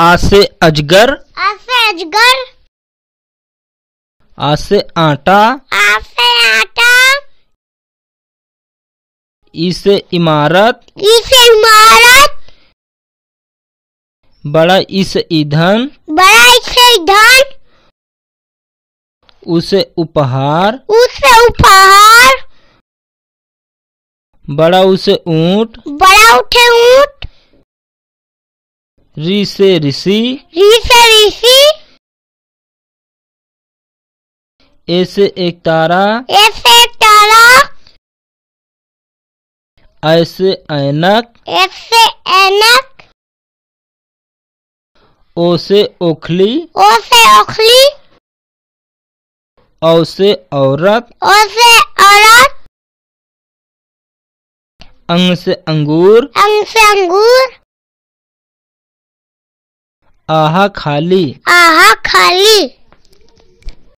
आ से अजगर आ से अजगर आ से आटा आ से आटा ई से इमारत ई से इमारत बड़ा ई से ईंधन बड़ा ई से ईंधन उसे उपहार उसे उपहार बड़ा उसे ऊंट बड़ा उठे ऊंट री से ऋषि री से ऋषि ए से एक तारा ए से एक तारा ऐ से ऐनक ए से ऐनक ओ से ओखली ओ से ओखली औ से औरत ओ से औरत अंग से अंगूर अंग से अंगूर आहा खाली आहा खाली